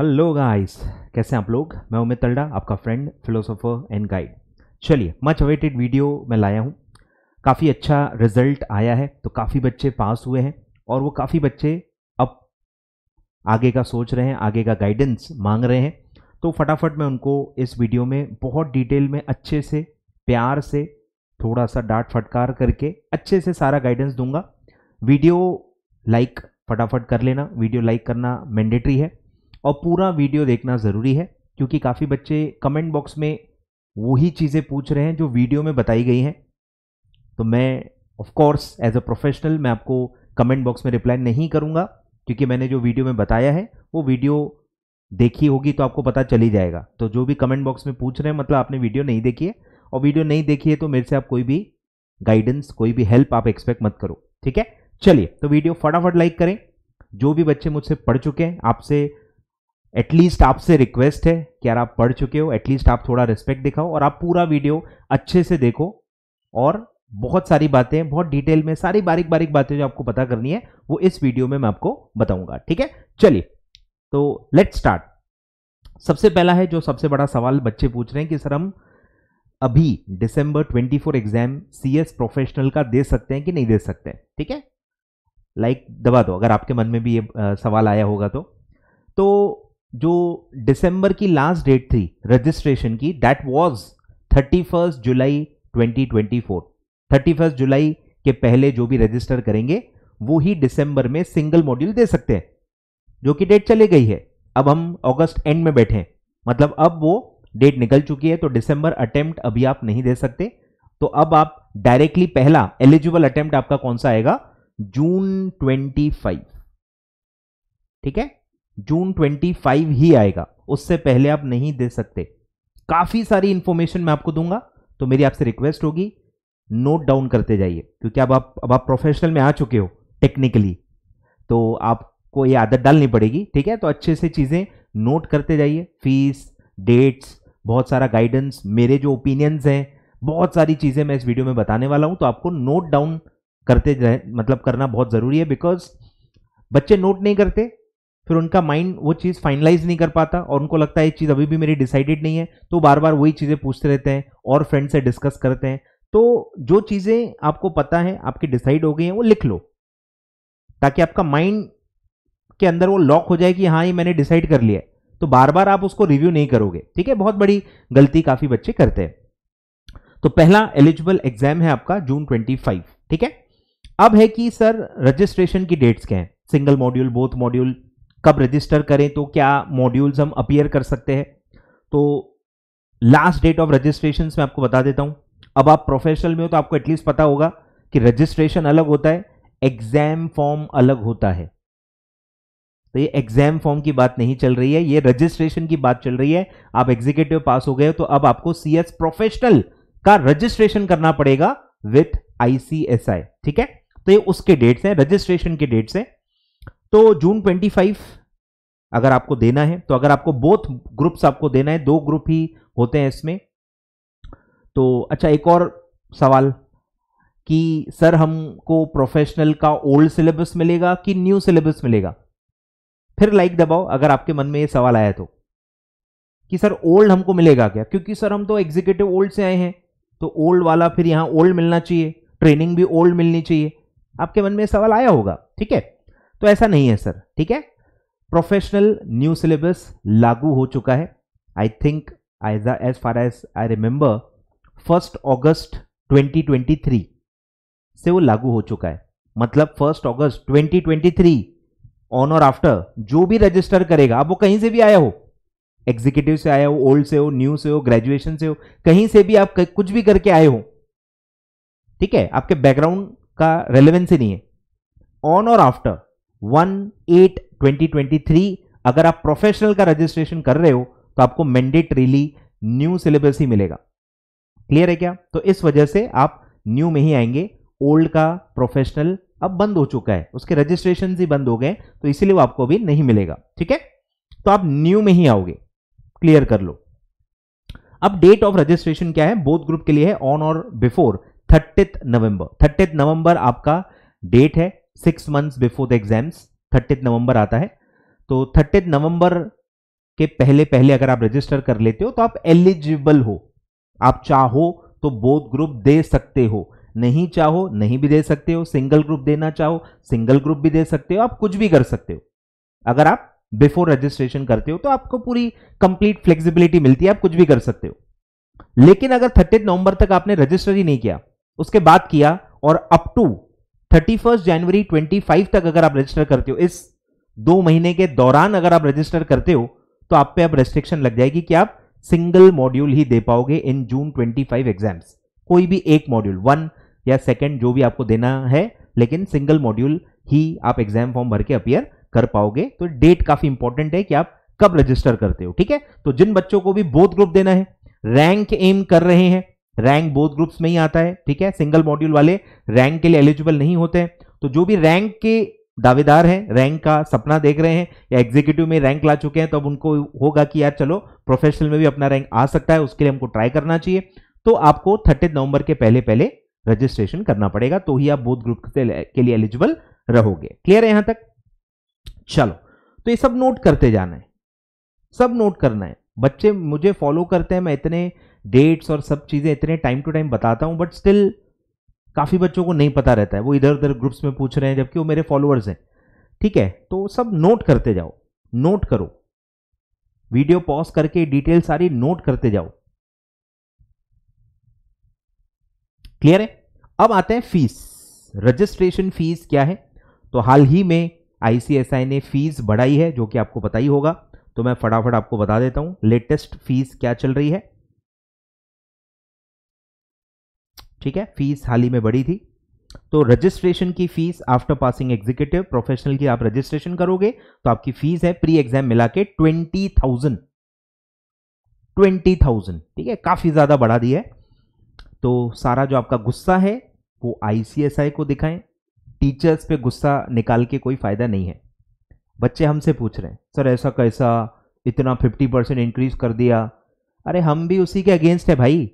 hello guys कैसे हैं आप लोग मैं उमित तलडा आपका फ्रेंड फिलोसोफर एंड गाइड चलिए मच अवेटेड वीडियो मैं लाया हूँ काफ़ी अच्छा रिजल्ट आया है तो काफ़ी बच्चे पास हुए हैं और वो काफ़ी बच्चे अब आगे का सोच रहे हैं आगे का गाइडेंस मांग रहे हैं तो फटाफट मैं उनको इस वीडियो में बहुत डिटेल में अच्छे से प्यार से थोड़ा सा डांट फटकार करके अच्छे से सारा गाइडेंस दूंगा वीडियो लाइक फटाफट कर लेना वीडियो लाइक करना मैंडेटरी है और पूरा वीडियो देखना ज़रूरी है क्योंकि काफ़ी बच्चे कमेंट बॉक्स में वही चीज़ें पूछ रहे हैं जो वीडियो में बताई गई हैं तो मैं of course as a professional मैं आपको कमेंट बॉक्स में रिप्लाई नहीं करूँगा क्योंकि मैंने जो वीडियो में बताया है वो वीडियो देखी होगी तो आपको पता चली जाएगा तो जो भी कमेंट बॉक्स में पूछ रहे हैं मतलब आपने वीडियो नहीं देखी है और वीडियो नहीं देखी है तो मेरे से आप कोई भी गाइडेंस कोई भी हेल्प आप एक्सपेक्ट मत करो ठीक है चलिए तो वीडियो फटाफट लाइक करें जो भी बच्चे मुझसे पढ़ चुके हैं आपसे एटलीस्ट आपसे रिक्वेस्ट है कि यार आप पढ़ चुके हो एटलीस्ट आप थोड़ा रिस्पेक्ट दिखाओ और आप पूरा वीडियो अच्छे से देखो और बहुत सारी बातें बहुत डिटेल में सारी बारीक बारीक बातें जो आपको पता करनी है वो इस वीडियो में मैं आपको बताऊंगा ठीक है चलिए तो लेट स्टार्ट सबसे पहला है जो सबसे बड़ा सवाल बच्चे पूछ रहे हैं कि सर हम अभी डिसंबर 24 एग्जाम सीएस प्रोफेशनल का दे सकते हैं कि नहीं दे सकते ठीक है लाइक like, दबा दो अगर आपके मन में भी ये आ, सवाल आया होगा तो तो जो दिसंबर की लास्ट डेट थी रजिस्ट्रेशन की दैट वाज थर्टी फर्स्ट जुलाई 2024 थर्टी फर्स्ट जुलाई के पहले जो भी रजिस्टर करेंगे वो ही दिसंबर में सिंगल मॉड्यूल दे सकते हैं जो कि डेट चले गई है अब हम अगस्त एंड में बैठे हैं मतलब अब वो डेट निकल चुकी है तो दिसंबर अटेम्प्ट अभी आप नहीं दे सकते तो अब आप डायरेक्टली पहला एलिजिबल अटेम्प्ट आपका कौन सा आएगा जून 25 ठीक है जून 25 ही आएगा उससे पहले आप नहीं दे सकते काफी सारी इंफॉर्मेशन मैं आपको दूंगा तो मेरी आपसे रिक्वेस्ट होगी नोट डाउन करते जाइए क्योंकि अब आप अब आप प्रोफेशनल में आ चुके हो टेक्निकली तो आपको ये आदत डालनी पड़ेगी ठीक है तो अच्छे से चीज़ें नोट करते जाइए फीस डेट्स बहुत सारा गाइडेंस मेरे जो ओपिनियंस हैं बहुत सारी चीज़ें मैं इस वीडियो में बताने वाला हूं तो आपको नोट डाउन करते मतलब करना बहुत ज़रूरी है बिकॉज बच्चे नोट नहीं करते फिर उनका माइंड वो चीज़ फाइनलाइज नहीं कर पाता और उनको लगता है ये चीज़ अभी भी मेरी डिसाइडेड नहीं है तो बार बार वही चीज़ें पूछते रहते हैं और फ्रेंड से डिस्कस करते हैं तो जो चीज़ें आपको पता है आपकी डिसाइड हो गई हैं वो लिख लो ताकि आपका माइंड के अंदर वो लॉक हो जाए कि हाँ ये मैंने डिसाइड कर लिया है तो बार बार आप उसको रिव्यू नहीं करोगे ठीक है बहुत बड़ी गलती काफ़ी बच्चे करते हैं तो पहला एलिजिबल एग्जाम है आपका जून 25 ठीक है अब है कि सर रजिस्ट्रेशन की डेट्स क्या हैं सिंगल मॉड्यूल बोथ मॉड्यूल कब रजिस्टर करें तो क्या मॉड्यूल्स हम अपियर कर सकते हैं तो लास्ट डेट ऑफ रजिस्ट्रेशन मैं आपको बता देता हूँ अब आप प्रोफेशनल में हो तो आपको एटलीस्ट पता होगा कि रजिस्ट्रेशन अलग होता है एग्जाम फॉर्म अलग होता है तो ये एग्जाम फॉर्म की बात नहीं चल रही है ये रजिस्ट्रेशन की बात चल रही है आप एग्जीक्यूटिव पास हो गए हो तो अब आपको सी एस प्रोफेशनल का रजिस्ट्रेशन करना पड़ेगा विथ आईसीएसआई ठीक है तो ये उसके डेट्स हैं रजिस्ट्रेशन के डेट्स हैं तो जून 25 अगर आपको देना है तो अगर आपको बोथ ग्रुप्स आपको देना है दो ग्रुप ही होते हैं इसमें तो अच्छा एक और सवाल कि सर हमको प्रोफेशनल का ओल्ड सिलेबस मिलेगा कि न्यू सिलेबस मिलेगा फिर लाइक दबाओ अगर आपके मन में ये सवाल आया तो कि सर ओल्ड हमको मिलेगा क्या क्योंकि सर हम तो एग्जीक्यूटिव ओल्ड से आए हैं तो ओल्ड वाला फिर यहाँ ओल्ड मिलना चाहिए ट्रेनिंग भी ओल्ड मिलनी चाहिए आपके मन में सवाल आया होगा ठीक है तो ऐसा नहीं है सर ठीक है प्रोफेशनल न्यू सिलेबस लागू हो चुका है I think as far as I remember first August 2023 से वो लागू हो चुका है मतलब first August 2023 on or after जो भी रजिस्टर करेगा अब वो कहीं से भी आया हो एग्जीक्यूटिव से आया हो ओल्ड से हो न्यू से हो ग्रेजुएशन से हो कहीं से भी आप कुछ भी करके आए हो ठीक है आपके बैकग्राउंड का रेलिवेंस ही नहीं है on or after one eight twenty twenty three अगर आप प्रोफेशनल का रजिस्ट्रेशन कर रहे हो तो आपको मैंडेटरीली न्यू सिलेबस ही मिलेगा क्लियर है क्या तो इस वजह से आप न्यू में ही आएंगे ओल्ड का प्रोफेशनल अब बंद हो चुका है उसके रजिस्ट्रेशन ही बंद हो गए तो इसीलिए वो आपको अभी नहीं मिलेगा ठीक है तो आप न्यू में ही आओगे क्लियर कर लो अब डेट ऑफ रजिस्ट्रेशन क्या है बोथ ग्रुप के लिए है ऑन और बिफोर थर्टिथ नवंबर थर्टिथ नवंबर आपका डेट है six months before the exams thirtieth नवंबर आता है तो थर्टीथ नवंबर के पहले पहले अगर आप रजिस्टर कर लेते हो तो आप एलिजिबल हो आप चाहो तो बोध ग्रुप दे सकते हो नहीं चाहो नहीं भी दे सकते हो सिंगल ग्रुप देना चाहो सिंगल ग्रुप भी दे सकते हो आप कुछ भी कर सकते हो अगर आप बिफोर रजिस्ट्रेशन करते हो तो आपको पूरी कंप्लीट फ्लेक्सिबिलिटी मिलती है आप कुछ भी कर सकते हो लेकिन अगर थर्टीथ नवंबर तक आपने रजिस्टर ही नहीं किया उसके बाद किया और अप टू थर्टी फर्स्ट जनवरी ट्वेंटी फाइव तक अगर आप रजिस्टर करते हो इस दो महीने के दौरान अगर आप रजिस्टर करते हो तो आप पे अब रेस्ट्रिक्शन लग जाएगी कि आप सिंगल मॉड्यूल ही दे पाओगे in June twenty five exams कोई भी एक मॉड्यूल वन या सेकेंड जो भी आपको देना है लेकिन सिंगल मॉड्यूल ही आप एग्जाम फॉर्म भर के अपियर कर पाओगे तो डेट काफी इंपॉर्टेंट है कि आप कब रजिस्टर करते हो ठीक है तो जिन बच्चों को भी बोध ग्रुप देना है रैंक एम कर रहे हैं रैंक बोथ ग्रुप्स में ही आता है ठीक है सिंगल मॉड्यूल वाले रैंक के लिए एलिजिबल नहीं होते हैं तो जो भी रैंक के दावेदार हैं रैंक का सपना देख रहे हैं या एग्जीक्यूटिव में रैंक ला चुके हैं तो अब उनको होगा कि यार चलो प्रोफेशनल में भी अपना रैंक आ सकता है उसके लिए हमको ट्राई करना चाहिए तो आपको थर्टी नवंबर के पहले पहले रजिस्ट्रेशन करना पड़ेगा तो ही आप बोध ग्रुप के लिए एलिजिबल रहोगे क्लियर है यहां तक चलो तो ये सब नोट करते जाना है सब नोट करना है बच्चे मुझे फॉलो करते हैं मैं इतने डेट्स और सब चीज़ें इतने टाइम टू टाइम बताता हूँ बट स्टिल काफ़ी बच्चों को नहीं पता रहता है वो इधर उधर ग्रुप्स में पूछ रहे हैं जबकि वो मेरे फॉलोअर्स हैं ठीक है तो सब नोट करते जाओ नोट करो वीडियो पॉज करके डिटेल सारी नोट करते जाओ क्लियर है अब आते हैं फीस रजिस्ट्रेशन फीस क्या है तो हाल ही में आईसीएसआई ने फीस बढ़ाई है जो कि आपको पता ही होगा तो मैं फटाफट आपको बता देता हूं लेटेस्ट फीस क्या चल रही है ठीक है फीस हाल ही में बढ़ी थी तो रजिस्ट्रेशन की fees after passing executive professional की आप रजिस्ट्रेशन करोगे तो आपकी फीस है प्री एग्जाम मिला के ट्वेंटी थाउजेंड ट्वेंटी थाउजेंड ठीक है काफी ज्यादा बढ़ा दी है तो सारा जो आपका गुस्सा है वो आईसीएसआई को दिखाएं टीचर्स पे गुस्सा निकाल के कोई फायदा नहीं है बच्चे हमसे पूछ रहे हैं सर ऐसा कैसा इतना फिफ्टी परसेंट इंक्रीज कर दिया अरे हम भी उसी के अगेंस्ट है भाई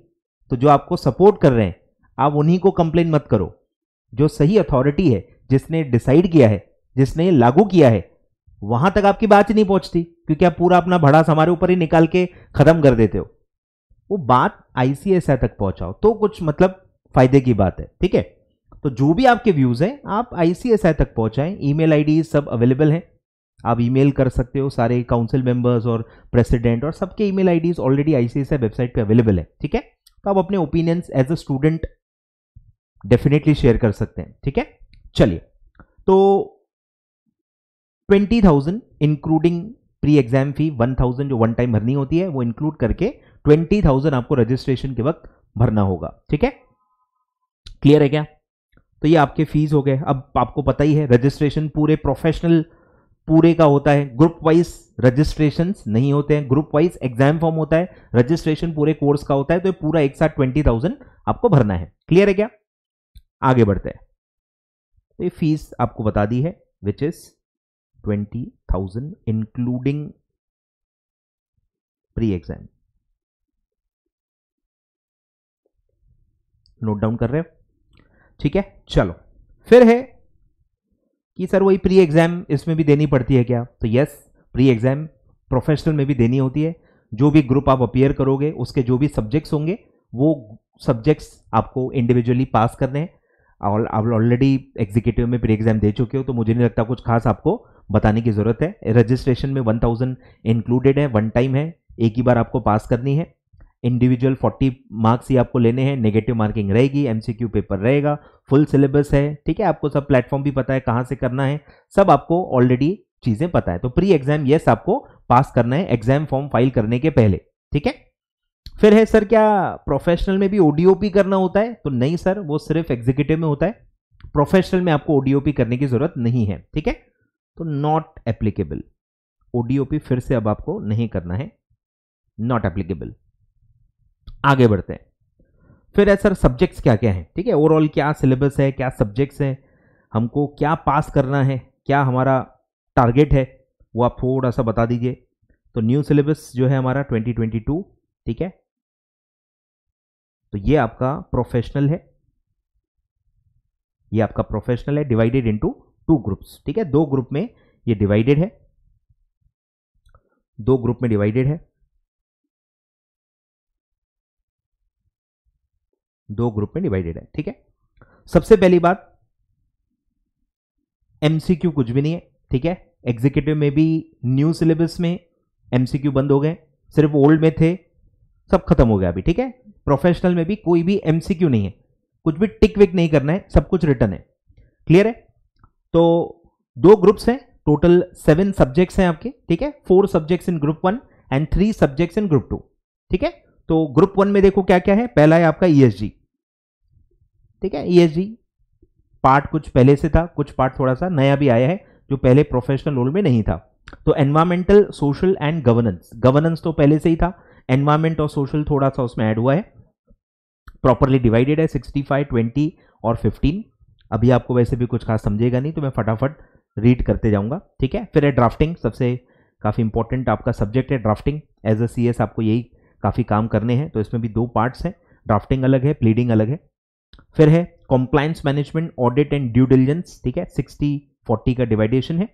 तो जो आपको सपोर्ट कर रहे हैं आप उन्हीं को कंप्लेन मत करो जो सही अथॉरिटी है जिसने डिसाइड किया है जिसने लागू किया है वहां तक आपकी बात नहीं पहुंचती क्योंकि आप पूरा अपना भड़ास हमारे ऊपर ही निकाल के खत्म कर देते हो वो बात आईसीएसआई तक पहुंचाओ तो कुछ मतलब फायदे की बात है ठीक है तो जो भी आपके व्यूज हैं आप आईसीएसआई तक पहुंचाएं ईमेल आईडी सब अवेलेबल हैं आप ईमेल कर सकते हो सारे काउंसिल मेंबर्स और प्रेसिडेंट और सबके email IDs already ICSI website पे अवेलेबल है ठीक है तो आप अपने opinions as a student definitely share कर सकते हैं ठीक है चलिए तो twenty thousand including pre exam fee one thousand जो वन टाइम भरनी होती है वो इंक्लूड करके ट्वेंटी थाउजेंड आपको रजिस्ट्रेशन के वक्त भरना होगा ठीक है क्लियर है क्या तो ये आपके फीस हो गए अब आपको पता ही है रजिस्ट्रेशन पूरे प्रोफेशनल पूरे का होता है ग्रुप वाइज रजिस्ट्रेशन नहीं होते हैं ग्रुप वाइज एग्जाम फॉर्म होता है रजिस्ट्रेशन पूरे कोर्स का होता है तो पूरा एक साथ ट्वेंटी थाउजेंड आपको भरना है क्लियर है क्या आगे बढ़ते हैं तो ये फीस आपको बता दी है which is twenty thousand including pre exam note down कर रहे हो ठीक है चलो फिर है कि सर वही प्री एग्जाम इसमें भी देनी पड़ती है क्या तो यस प्री एग्जाम प्रोफेशनल में भी देनी होती है जो भी ग्रुप आप अपियर करोगे उसके जो भी सब्जेक्ट्स होंगे वो सब्जेक्ट्स आपको इंडिविजुअली पास करने हैं आप ऑलरेडी एग्जीक्यूटिव में प्री एग्जाम दे चुके हो तो मुझे नहीं लगता कुछ खास आपको बताने की ज़रूरत है रजिस्ट्रेशन में वन थाउजेंड इंक्लूडेड है वन टाइम है एक ही बार आपको पास करनी है इंडिविजुअल फोर्टी मार्क्स ही आपको लेने हैं नेगेटिव मार्किंग रहेगी क्यू पेपर रहेगा फुल सिलेबस है ठीक है आपको सब प्लेटफॉर्म भी पता है कहाँ से करना है सब आपको ऑलरेडी चीज़ें पता है तो प्री एग्जाम येस आपको पास करना है एग्जाम फॉर्म फाइल करने के पहले ठीक है फिर है सर क्या प्रोफेशनल में भी ओडीओपी करना होता है तो नहीं सर वो सिर्फ एग्जीक्यूटिव में होता है प्रोफेशनल में आपको ओडीओपी करने की जरूरत नहीं है ठीक है तो नॉट एप्लीकेबल ओडीओपी फिर से अब आपको नहीं करना है नॉट एप्लीकेबल आगे बढ़ते हैं फिर है सर सब्जेक्ट्स क्या क्या हैं ठीक है ओवरऑल क्या सिलेबस है क्या सब्जेक्ट्स हैं हमको क्या पास करना है क्या हमारा टारगेट है वो आप थोड़ा सा बता दीजिए तो न्यू सिलेबस जो है हमारा 2022 ठीक है तो ये आपका प्रोफेशनल है ये आपका प्रोफेशनल है डिवाइडेड इनटू टू ग्रुप्स ठीक है दो ग्रुप में ये डिवाइडेड है दो ग्रुप में डिवाइडेड है दो ग्रुप में डिवाइडेड है ठीक है सबसे पहली बात एमसीक्यू कुछ भी नहीं है ठीक है एग्जीक्यूटिव में भी न्यू सिलेबस में एमसीक्यू बंद हो गए सिर्फ ओल्ड में थे सब खत्म हो गया अभी ठीक है प्रोफेशनल में भी कोई भी एमसीक्यू नहीं है कुछ भी टिक विक नहीं करना है सब कुछ रिटर्न है क्लियर है तो दो ग्रुप्स हैं टोटल सेवन सब्जेक्ट्स हैं आपके ठीक है four subjects in group one and three subjects in group two ठीक है तो ग्रुप वन में देखो क्या क्या है पहला है आपका ईएसजी e ठीक है ईएसजी e पार्ट कुछ पहले से था कुछ पार्ट थोड़ा सा नया भी आया है जो पहले प्रोफेशनल रोल में नहीं था तो environmental social and governance governance तो पहले से ही था एनवायरमेंट और सोशल थोड़ा सा उसमें ऐड हुआ है प्रॉपरली डिवाइडेड है सिक्सटी फाइव ट्वेंटी और फिफ्टीन अभी आपको वैसे भी कुछ खास समझेगा नहीं तो मैं फटाफट रीड करते जाऊंगा ठीक है फिर है ड्राफ्टिंग सबसे काफ़ी इंपॉर्टेंट आपका सब्जेक्ट है ड्राफ्टिंग एज अ सी आपको यही काफ़ी काम करने हैं तो इसमें भी दो पार्ट्स हैं ड्राफ्टिंग अलग है प्लीडिंग अलग है फिर है compliance management audit and due diligence ठीक है सिक्सटी फोर्टी का डिवाइडेशन है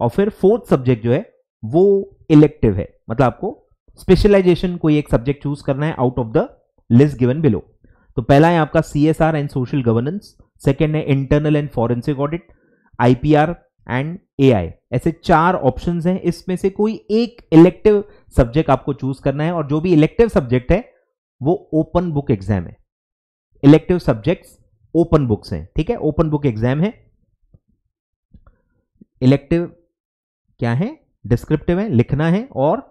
और फिर फोर्थ सब्जेक्ट जो है वो इलेक्टिव है मतलब आपको स्पेशलाइजेशन कोई एक सब्जेक्ट चूज करना है out of the list given below तो पहला है आपका C S R and social governance second है internal and forensic audit I P R and A I ऐसे चार ऑप्शन हैं इसमें से कोई एक इलेक्टिव सब्जेक्ट आपको चूज करना है और जो भी इलेक्टिव सब्जेक्ट है वो ओपन बुक एग्जाम है इलेक्टिव सब्जेक्ट ओपन बुक्स हैं ठीक है ओपन बुक एग्जाम है इलेक्टिव क्या है डिस्क्रिप्टिव है लिखना है और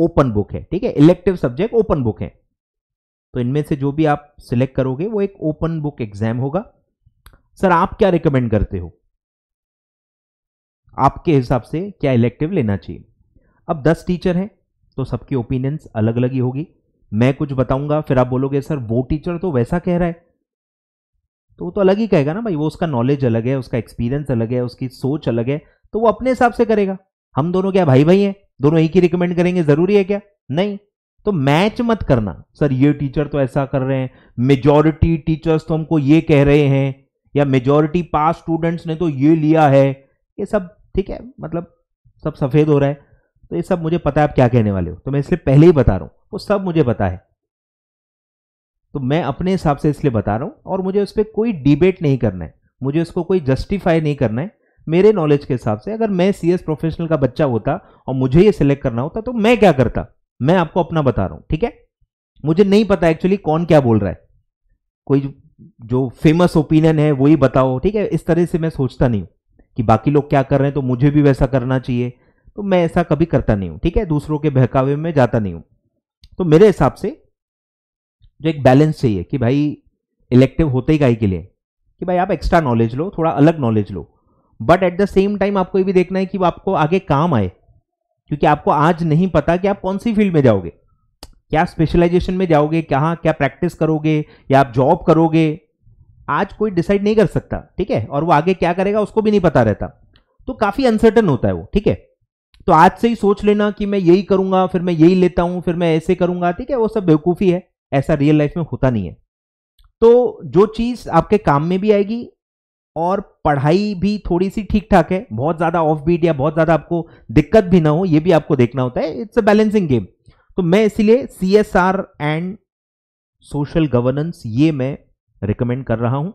ओपन बुक है ठीक है इलेक्टिव सब्जेक्ट ओपन बुक है तो इनमें से जो भी आप सिलेक्ट करोगे वो एक ओपन बुक एग्जाम होगा सर आप क्या रिकमेंड करते हो आपके हिसाब से क्या इलेक्टिव लेना चाहिए अब दस टीचर हैं तो सबकी ओपिनियंस अलग अलग ही होगी मैं कुछ बताऊंगा फिर आप बोलोगे सर वो टीचर तो वैसा कह रहा है तो वो तो अलग ही कहेगा ना भाई वो उसका नॉलेज अलग है उसका एक्सपीरियंस अलग है उसकी सोच अलग है तो वो अपने हिसाब से करेगा हम दोनों क्या भाई भाई हैं दोनों एक ही रिकमेंड करेंगे जरूरी है क्या नहीं तो मैच मत करना सर ये टीचर तो ऐसा कर रहे हैं मेजोरिटी टीचर्स तो हमको ये कह रहे हैं या मेजोरिटी पास स्टूडेंट्स ने तो ये लिया है ये सब ठीक है मतलब सब सफ़ेद हो रहा है तो ये सब मुझे पता है आप क्या कहने वाले हो तो मैं इसलिए पहले ही बता रहा हूं वो सब मुझे पता है तो मैं अपने हिसाब से इसलिए बता रहा हूं और मुझे उस पर कोई डिबेट नहीं करना है मुझे उसको कोई जस्टिफाई नहीं करना है मेरे नॉलेज के हिसाब से अगर मैं सी प्रोफेशनल का बच्चा होता और मुझे ये सिलेक्ट करना होता तो मैं क्या करता मैं आपको अपना बता रहा हूं ठीक है मुझे नहीं पता एक्चुअली कौन क्या बोल रहा है कोई जो फेमस ओपिनियन है वही बताओ ठीक है इस तरह से मैं सोचता नहीं हूं कि बाकी लोग क्या कर रहे हैं तो मुझे भी वैसा करना चाहिए तो मैं ऐसा कभी करता नहीं हूं ठीक है दूसरों के बहकावे में जाता नहीं हूं तो मेरे हिसाब से जो एक बैलेंस चाहिए कि भाई इलेक्टिव होते ही गाई के लिए कि भाई आप एक्स्ट्रा नॉलेज लो थोड़ा अलग नॉलेज लो but at the same time आपको ये भी देखना है कि आपको आगे काम आए क्योंकि आपको आज नहीं पता कि आप कौन सी फील्ड में जाओगे क्या स्पेशलाइजेशन में जाओगे कहाँ क्या प्रैक्टिस करोगे या आप जॉब करोगे आज कोई डिसाइड नहीं कर सकता ठीक है और वो आगे क्या करेगा उसको भी नहीं पता रहता तो काफ़ी अनसर्टन होता है वो ठीक है तो आज से ही सोच लेना कि मैं यही करूंगा फिर मैं यही लेता हूं फिर मैं ऐसे करूंगा ठीक है वो सब बेवकूफ़ी है ऐसा रियल लाइफ में होता नहीं है तो जो चीज़ आपके काम में भी आएगी और पढ़ाई भी थोड़ी सी ठीक ठाक है बहुत ज़्यादा ऑफ बीट या बहुत ज़्यादा आपको दिक्कत भी ना हो ये भी आपको देखना होता है इट्स अ बैलेंसिंग गेम तो मैं इसीलिए C S R and social governance ये मैं रिकमेंड कर रहा हूं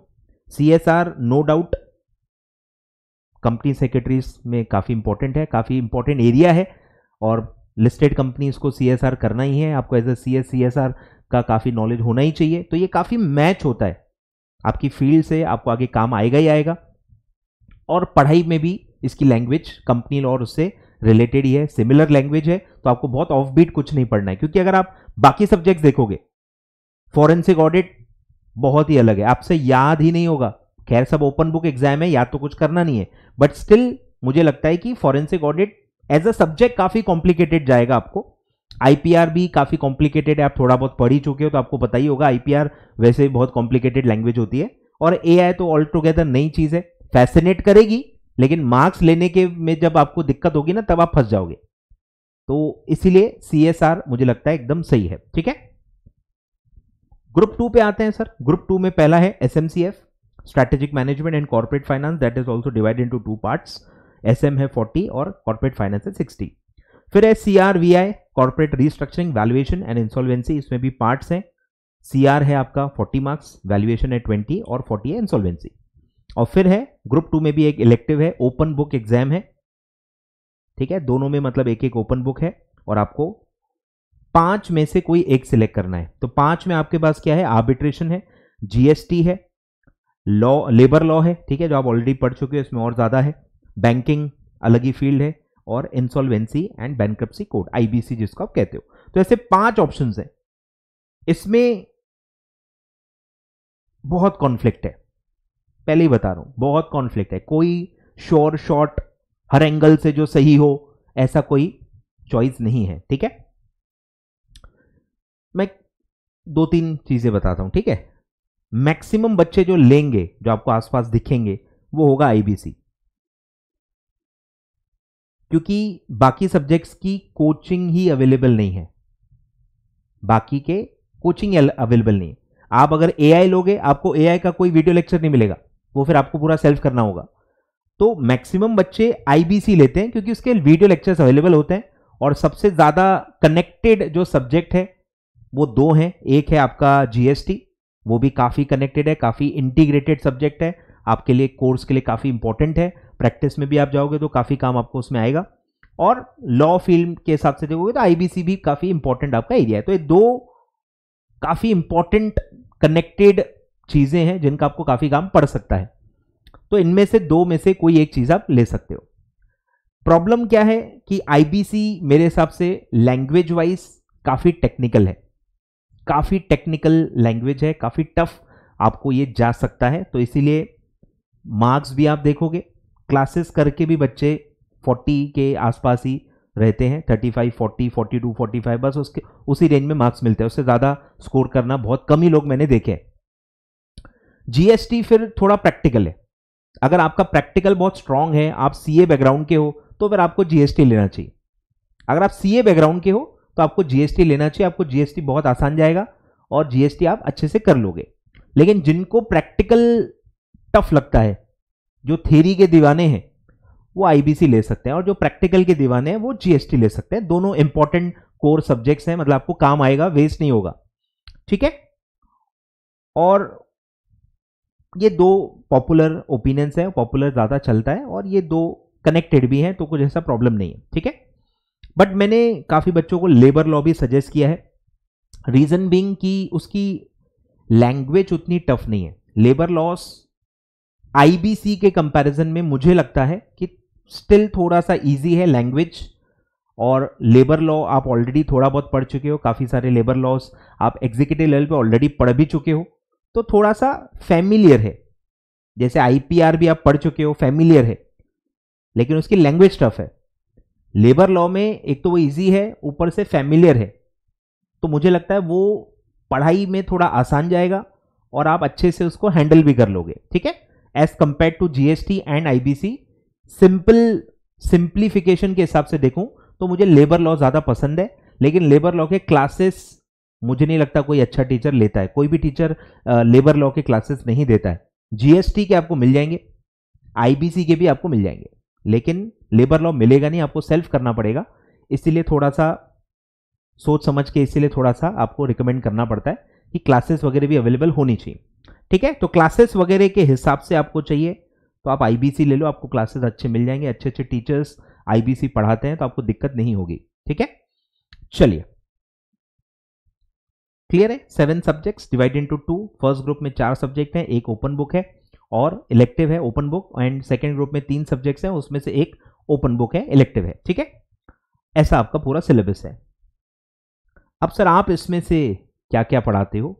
C S R no doubt company secretaries में काफ़ी इंपॉर्टेंट है काफ़ी इंपॉर्टेंट एरिया है और लिस्टेड कंपनीज को सी एस आर करना ही है आपको as a C S C S R का काफ़ी नॉलेज होना ही चाहिए तो ये काफ़ी मैच होता है आपकी फील्ड से आपको आगे काम आएगा ही आएगा और पढ़ाई में भी इसकी लैंग्वेज कंपनी लॉ और उससे रिलेटेड ही है सिमिलर लैंग्वेज है तो आपको बहुत ऑफ बीट कुछ नहीं पढ़ना है क्योंकि अगर आप बाकी सब्जेक्ट देखोगे फॉरेंसिक ऑडिट बहुत ही अलग है आपसे याद ही नहीं होगा खैर सब ओपन बुक एग्जाम है याद तो कुछ करना नहीं है बट स्टिल मुझे लगता है कि forensic audit as a subject काफी कॉम्प्लिकेटेड जाएगा आपको आईपीआर भी काफ़ी कॉम्प्लिकेटेड है आप थोड़ा बहुत पढ़ ही चुके हो तो आपको पता ही होगा आईपीआर वैसे बहुत कॉम्प्लिकेटेड लैंग्वेज होती है और ए आई तो ऑल टुगेदर नई चीज़ है फैसिनेट करेगी लेकिन मार्क्स लेने के में जब आपको दिक्कत होगी ना तब आप फंस जाओगे तो इसीलिए सी मुझे लगता है एकदम सही है ठीक है ग्रुप टू पे आते हैं सर ग्रुप टू में पहला है S M C F strategic management and corporate finance that is also divide into two part S M है फोर्टी और कॉर्पोरेट फाइनेंस है सिक्सटी फिर है C R V I corporate restructuring valuation and insolvency इसमें भी parts हैं C है आपका फोर्टी मार्क्स वैल्यूएशन है ट्वेंटी और फोर्टी है इंसॉल्वेंसी और फिर है ग्रुप टू में भी एक इलेक्टिव है ओपन बुक एग्जाम है ठीक है दोनों में मतलब एक एक ओपन बुक है और आपको पांच में से कोई एक सिलेक्ट करना है तो पांच में आपके पास क्या है आर्बिट्रेशन है जीएसटी है लॉ लेबर लॉ है ठीक है जो आप ऑलरेडी पढ़ चुके हैं इसमें और ज़्यादा है बैंकिंग अलग ही फील्ड है और insolvency and bankruptcy code IBC जिसको आप कहते हो तो ऐसे पांच ऑप्शन है इसमें बहुत कॉन्फ्लिक्ट है पहले ही बता रहा हूं बहुत कॉन्फ्लिक्ट है कोई श्योर शॉर्ट हर एंगल से जो सही हो ऐसा कोई चॉइस नहीं है ठीक है मैं दो तीन चीजें बताता हूं ठीक है मैक्सिमम बच्चे जो लेंगे जो आपको आसपास दिखेंगे वो होगा आईबीसी क्योंकि बाकी सब्जेक्ट्स की कोचिंग ही अवेलेबल नहीं है बाकी के कोचिंग अवेलेबल नहीं है आप अगर ए लोगे आपको ए का कोई वीडियो लेक्चर नहीं मिलेगा वो फिर आपको पूरा सेल्फ करना होगा तो मैक्सिमम बच्चे आईबीसी लेते हैं क्योंकि उसके वीडियो लेक्चर्स अवेलेबल होते हैं और सबसे ज़्यादा कनेक्टेड जो सब्जेक्ट है वो दो हैं एक है आपका जीएसटी वो भी काफ़ी कनेक्टेड है काफ़ी इंटीग्रेटेड सब्जेक्ट है आपके लिए कोर्स के लिए काफ़ी इंपॉर्टेंट है प्रैक्टिस में भी आप जाओगे तो काफ़ी काम आपको उसमें आएगा और लॉ फील्ड के हिसाब से देखोगे तो आईबीसी भी काफ़ी इंपॉर्टेंट आपका एरिया है तो ये दो काफ़ी इंपॉर्टेंट कनेक्टेड चीज़ें हैं जिनका आपको काफ़ी काम पड़ सकता है तो इनमें से दो में से कोई एक चीज़ आप ले सकते हो प्रॉब्लम क्या है कि आईबीसी मेरे हिसाब से लैंग्वेज वाइज काफ़ी टेक्निकल है काफ़ी टेक्निकल लैंग्वेज है काफ़ी टफ आपको ये जा सकता है तो इसीलिए मार्क्स भी आप देखोगे क्लासेस करके भी बच्चे फोर्टी के आसपास ही रहते हैं thirty five forty forty two forty five बस उसके उसी रेंज में मार्क्स मिलते हैं उससे ज़्यादा स्कोर करना बहुत कम ही लोग मैंने देखे हैं जीएसटी फिर थोड़ा प्रैक्टिकल है अगर आपका प्रैक्टिकल बहुत स्ट्रांग है आप सी बैकग्राउंड के हो तो फिर आपको जीएसटी लेना चाहिए अगर आप सी बैकग्राउंड के हो तो आपको जीएसटी लेना चाहिए आपको जीएसटी बहुत आसान जाएगा और जीएसटी आप अच्छे से कर लोगे लेकिन जिनको प्रैक्टिकल टफ लगता है जो थेरी के दीवाने हैं वो आईबीसी ले सकते हैं और जो प्रैक्टिकल के दीवाने हैं वो जीएसटी ले सकते हैं दोनों इंपॉर्टेंट कोर सब्जेक्ट्स हैं मतलब आपको काम आएगा वेस्ट नहीं होगा ठीक है और ये दो पॉपुलर ओपिनियंस हैं पॉपुलर ज़्यादा चलता है और ये दो कनेक्टेड भी हैं तो कुछ ऐसा प्रॉब्लम नहीं है ठीक है बट मैंने काफ़ी बच्चों को लेबर लॉ भी सजेस्ट किया है रीज़न बिंग की उसकी लैंग्वेज उतनी टफ नहीं है लेबर लॉस आईबीसी के कंपैरिजन में मुझे लगता है कि स्टिल थोड़ा सा इजी है लैंग्वेज और लेबर लॉ आप ऑलरेडी थोड़ा बहुत पढ़ चुके हो काफ़ी सारे लेबर लॉस आप एग्जीक्यूटिव लेवल पे ऑलरेडी पढ़ भी चुके हो तो थोड़ा सा फैमिलियर है जैसे आईपीआर भी आप पढ़ चुके हो फैमिलियर है लेकिन उसकी लैंग्वेज टफ है लेबर लॉ में एक तो वो ईजी है ऊपर से फैमिलियर है तो मुझे लगता है वो पढ़ाई में थोड़ा आसान जाएगा और आप अच्छे से उसको हैंडल भी कर लोगे ठीक है as compare to GST and IBC simple simplification के हिसाब से देखूं तो मुझे लेबर लॉ ज़्यादा पसंद है लेकिन लेबर लॉ के क्लासेस मुझे नहीं लगता कोई अच्छा टीचर लेता है कोई भी टीचर लेबर लॉ के क्लासेस नहीं देता है जीएसटी के आपको मिल जाएंगे आईबीसी के भी आपको मिल जाएंगे लेकिन लेबर लॉ मिलेगा नहीं आपको सेल्फ करना पड़ेगा इसीलिए थोड़ा सा सोच समझ के इसीलिए थोड़ा सा आपको रिकमेंड करना पड़ता है कि क्लासेस वगैरह भी अवेलेबल होनी चाहिए ठीक है तो क्लासेस वगैरह के हिसाब से आपको चाहिए तो आप आईबीसी ले लो आपको क्लासेस अच्छे मिल जाएंगे अच्छे अच्छे टीचर्स आईबीसी पढ़ाते हैं तो आपको दिक्कत नहीं होगी ठीक है चलिए क्लियर है seven subjects divide into two first group में चार सब्जेक्ट हैं एक ओपन बुक है और इलेक्टिव है open book and second group में तीन सब्जेक्ट्स हैं उसमें से एक ओपन बुक है इलेक्टिव है ठीक है ऐसा आपका पूरा सिलेबस है अब सर आप इसमें से क्या क्या पढ़ाते हो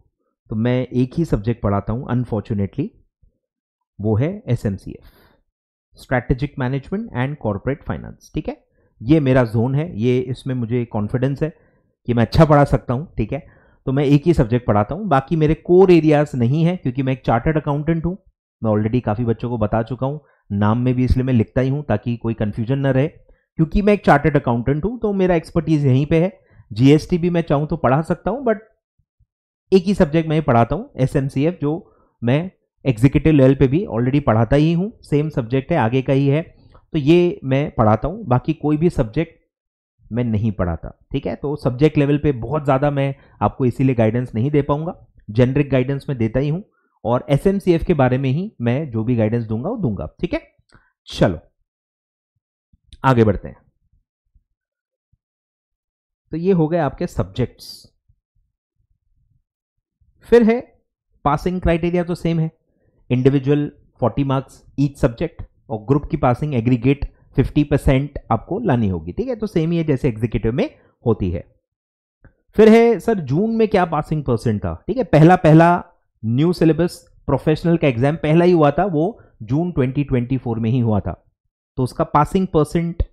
तो मैं एक ही सब्जेक्ट पढ़ाता हूँ अनफॉर्चुनेटली वो है S M C F strategic management and corporate finance ठीक है ये मेरा जोन है ये इसमें मुझे कॉन्फिडेंस है कि मैं अच्छा पढ़ा सकता हूँ ठीक है तो मैं एक ही सब्जेक्ट पढ़ाता हूँ बाकी मेरे कोर एरियाज नहीं है क्योंकि मैं एक चार्टर्ड अकाउंटेंट हूँ मैं ऑलरेडी काफ़ी बच्चों को बता चुका हूँ नाम में भी इसलिए मैं लिखता ही हूँ ताकि कोई कन्फ्यूजन ना रहे क्योंकि मैं एक चार्टर्ड अकाउंटेंट हूँ तो मेरा एक्सपर्टीज़ यहीं पे है जीएसटी भी मैं चाहूँ तो पढ़ा सकता हूँ बट एक ही सब्जेक्ट मैं पढ़ाता हूँ एस जो मैं एग्जीक्यूटिव लेवल पे भी ऑलरेडी पढ़ाता ही हूँ सेम सब्जेक्ट है आगे का ही है तो ये मैं पढ़ाता हूँ बाकी कोई भी सब्जेक्ट मैं नहीं पढ़ाता ठीक है तो सब्जेक्ट लेवल पे बहुत ज़्यादा मैं आपको इसीलिए गाइडेंस नहीं दे पाऊंगा जेनरिक गाइडेंस मैं देता ही हूँ और एस के बारे में ही मैं जो भी गाइडेंस दूंगा वो दूंगा ठीक है चलो आगे बढ़ते हैं तो ये हो गए आपके सब्जेक्ट्स फिर है पासिंग क्राइटेरिया तो सेम है इंडिविजुअल 40 मार्क्स ईच सब्जेक्ट और ग्रुप की पासिंग एग्रीगेट 50 परसेंट आपको लानी होगी ठीक है तो सेम ही है जैसे एग्जीक्यूटिव में होती है फिर है सर जून में क्या पासिंग परसेंट था ठीक है पहला पहला न्यू सिलेबस प्रोफेशनल का एग्जाम पहला ही हुआ था वो जून 2024 में ही हुआ था तो उसका पासिंग परसेंट